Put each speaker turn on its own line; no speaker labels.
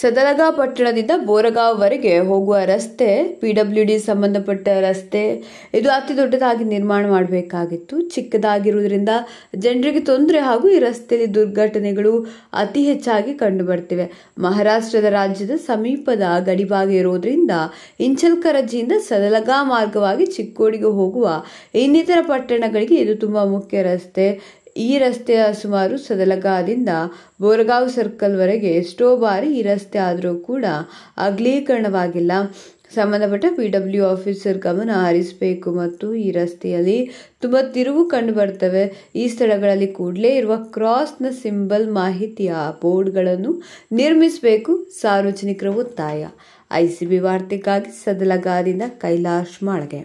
ಸದಲಗಾ ಪಟ್ಟಣದಿಂದ ವರೆಗೆ ಹೋಗುವ ರಸ್ತೆ ಪಿ ಡಬ್ಲ್ಯೂ ಡಿ ಸಂಬಂಧಪಟ್ಟ ರಸ್ತೆ ಇದು ಅತಿ ದೊಡ್ಡದಾಗಿ ನಿರ್ಮಾಣ ಮಾಡಬೇಕಾಗಿತ್ತು ಚಿಕ್ಕದಾಗಿರುವುದರಿಂದ ಜನರಿಗೆ ತೊಂದರೆ ಹಾಗೂ ಈ ರಸ್ತೆಯಲ್ಲಿ ದುರ್ಘಟನೆಗಳು ಅತಿ ಹೆಚ್ಚಾಗಿ ಕಂಡುಬರ್ತಿವೆ ಮಹಾರಾಷ್ಟ್ರದ ರಾಜ್ಯದ ಸಮೀಪದ ಗಡಿಭಾಗ ಇರೋದ್ರಿಂದ ಇಂಚಲ್ಕರಜ್ಜಿಯಿಂದ ಸದಲಗಾ ಮಾರ್ಗವಾಗಿ ಚಿಕ್ಕೋಡಿಗೆ ಹೋಗುವ ಇನ್ನಿತರ ಪಟ್ಟಣಗಳಿಗೆ ಇದು ತುಂಬ ಮುಖ್ಯ ರಸ್ತೆ ಈ ರಸ್ತೆಯ ಸುಮಾರು ಸದಲಗಾದಿಂದ ಬೋರಗಾವ್ ಸರ್ಕಲ್ವರೆಗೆ ಎಷ್ಟೋ ಬಾರಿ ಈ ರಸ್ತೆ ಆದರೂ ಕೂಡ ಅಗಲೀಕರಣವಾಗಿಲ್ಲ ಸಂಬಂಧಪಟ್ಟ ಪಿ ಡಬ್ಲ್ಯೂ ಆಫೀಸರ್ ಗಮನ ಹರಿಸಬೇಕು ಮತ್ತು ಈ ರಸ್ತೆಯಲ್ಲಿ ತುಂಬ ತಿರುವು ಕಂಡು ಬರ್ತವೆ ಈ ಸ್ಥಳಗಳಲ್ಲಿ ಕೂಡಲೇ ಇರುವ ಕ್ರಾಸ್ನ ಸಿಂಬಲ್ ಮಾಹಿತಿಯ ಬೋರ್ಡ್ಗಳನ್ನು ನಿರ್ಮಿಸಬೇಕು ಸಾರ್ವಜನಿಕರ ಒತ್ತಾಯ ಐ ಸಿ ಬಿ ವಾರ್ತೆಗಾಗಿ ಸದಲಗಾದಿಂದ ಕೈಲಾಶ್ ಮಾಳ್ಗೆ